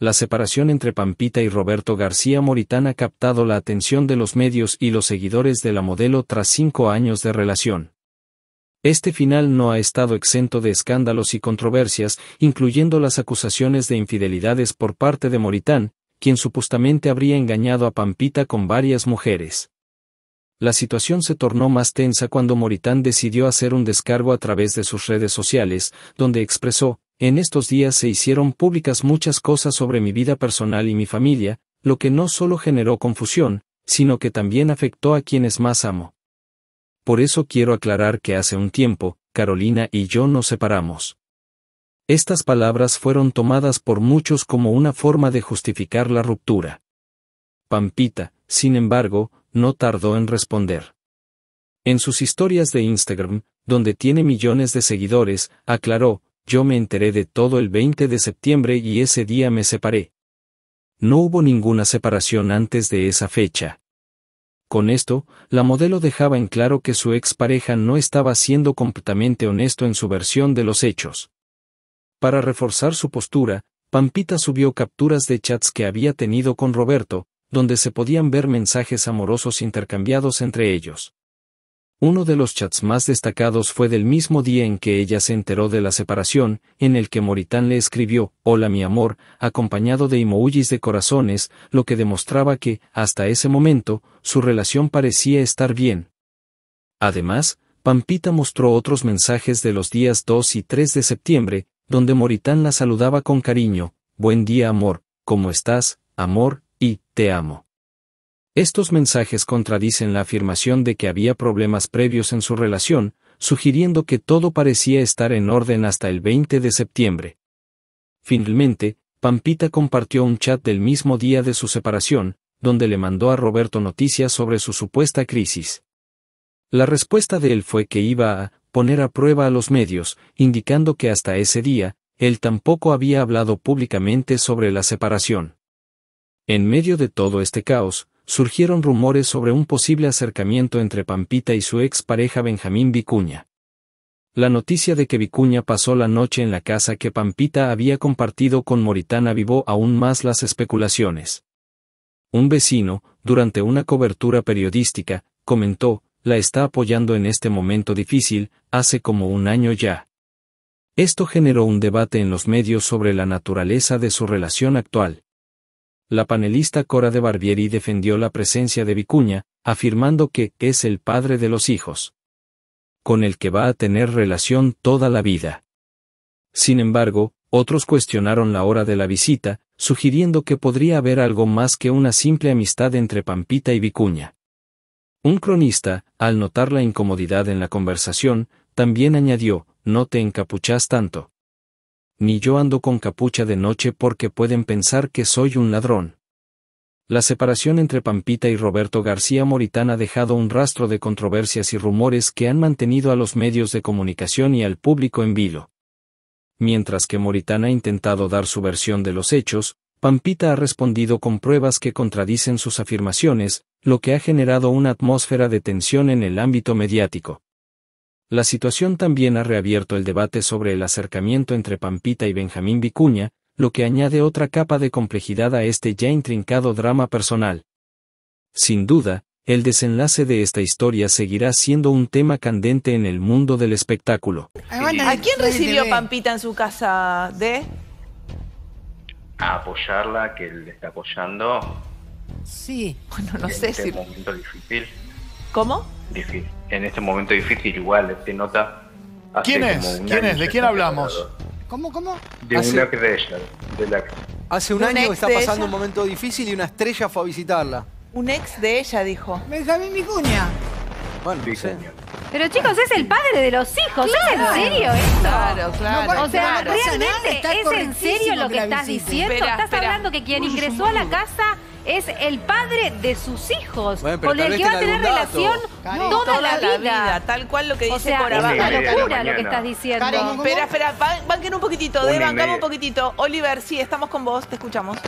la separación entre Pampita y Roberto García Moritán ha captado la atención de los medios y los seguidores de la modelo tras cinco años de relación. Este final no ha estado exento de escándalos y controversias, incluyendo las acusaciones de infidelidades por parte de Moritán, quien supuestamente habría engañado a Pampita con varias mujeres. La situación se tornó más tensa cuando Moritán decidió hacer un descargo a través de sus redes sociales, donde expresó, en estos días se hicieron públicas muchas cosas sobre mi vida personal y mi familia, lo que no solo generó confusión, sino que también afectó a quienes más amo. Por eso quiero aclarar que hace un tiempo, Carolina y yo nos separamos. Estas palabras fueron tomadas por muchos como una forma de justificar la ruptura. Pampita, sin embargo, no tardó en responder. En sus historias de Instagram, donde tiene millones de seguidores, aclaró, yo me enteré de todo el 20 de septiembre y ese día me separé. No hubo ninguna separación antes de esa fecha. Con esto, la modelo dejaba en claro que su expareja no estaba siendo completamente honesto en su versión de los hechos. Para reforzar su postura, Pampita subió capturas de chats que había tenido con Roberto, donde se podían ver mensajes amorosos intercambiados entre ellos. Uno de los chats más destacados fue del mismo día en que ella se enteró de la separación, en el que Moritán le escribió, Hola mi amor, acompañado de emojis de corazones, lo que demostraba que, hasta ese momento, su relación parecía estar bien. Además, Pampita mostró otros mensajes de los días 2 y 3 de septiembre, donde Moritán la saludaba con cariño, Buen día amor, ¿cómo estás, amor? y te amo. Estos mensajes contradicen la afirmación de que había problemas previos en su relación, sugiriendo que todo parecía estar en orden hasta el 20 de septiembre. Finalmente, Pampita compartió un chat del mismo día de su separación, donde le mandó a Roberto noticias sobre su supuesta crisis. La respuesta de él fue que iba a poner a prueba a los medios, indicando que hasta ese día, él tampoco había hablado públicamente sobre la separación. En medio de todo este caos, surgieron rumores sobre un posible acercamiento entre Pampita y su ex pareja Benjamín Vicuña. La noticia de que Vicuña pasó la noche en la casa que Pampita había compartido con Moritán avivó aún más las especulaciones. Un vecino, durante una cobertura periodística, comentó, la está apoyando en este momento difícil, hace como un año ya. Esto generó un debate en los medios sobre la naturaleza de su relación actual. La panelista Cora de Barbieri defendió la presencia de Vicuña, afirmando que es el padre de los hijos, con el que va a tener relación toda la vida. Sin embargo, otros cuestionaron la hora de la visita, sugiriendo que podría haber algo más que una simple amistad entre Pampita y Vicuña. Un cronista, al notar la incomodidad en la conversación, también añadió, no te encapuchas tanto ni yo ando con capucha de noche porque pueden pensar que soy un ladrón. La separación entre Pampita y Roberto García Moritán ha dejado un rastro de controversias y rumores que han mantenido a los medios de comunicación y al público en vilo. Mientras que Moritán ha intentado dar su versión de los hechos, Pampita ha respondido con pruebas que contradicen sus afirmaciones, lo que ha generado una atmósfera de tensión en el ámbito mediático. La situación también ha reabierto el debate sobre el acercamiento entre Pampita y Benjamín Vicuña, lo que añade otra capa de complejidad a este ya intrincado drama personal. Sin duda, el desenlace de esta historia seguirá siendo un tema candente en el mundo del espectáculo. ¿A quién recibió Pampita en su casa de? A apoyarla, que le está apoyando. Sí, bueno, no sé este si. ¿Cómo? difícil, en este momento difícil igual, se nota. ¿Quién es? ¿De quién hablamos? ¿Cómo, cómo? De un ex de ella, Hace un, año está pasando un momento difícil y una estrella fue a visitarla. Un ex de ella, dijo. Me mi cuña. Bueno, dice Pero chicos, es el padre de los hijos. ¿Es en serio esto? Claro, claro. o sea, realmente, ¿es en serio lo que, estás diciendo? estás hablando que quien ingresó a la casa es el padre de sus hijos, con el que va a tener relación toda, la, vida. Tal cual lo que dice por locura lo que estás diciendo. espera, espera, banquen un poquitito, eh, un poquitito. Oliver, sí, estamos con vos, te escuchamos.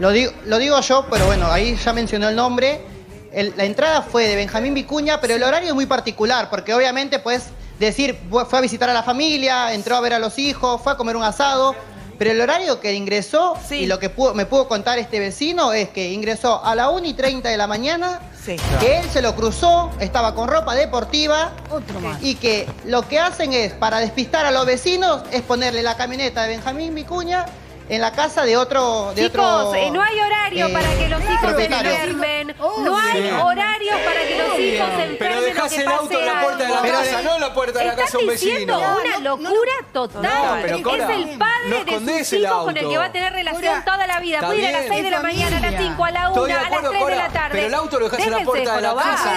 Lo digo, lo digo yo, pero bueno, ahí ya mencionó el nombre. la entrada fue de Benjamín Vicuña, pero el horario es muy particular, porque obviamente puedes decir, fue a visitar a la familia, entró a ver a los hijos, fue a comer un asado, pero el horario que ingresó y lo que me pudo contar este vecino es que ingresó a la 1 y 30 de la mañana, que él se lo cruzó, estaba con ropa deportiva y que lo que hacen es, para despistar a los vecinos, es ponerle la camioneta de Benjamín Vicuña en la casa de otro. De chicos, otro, eh, no hay horario eh, para que los hijos se enfermen. no hay horario para que los hijos se enfermen. Pero dejás el auto en la puerta de la casa, no en la puerta de la casa un vecino. una locura total. No, es el padre de sus hijos con el que va a tener relación toda la vida. Puede ir a las 6 de la mañana, a las 5, a la 1, a las 3 de la tarde. Pero el auto lo dejás en la puerta de la casa.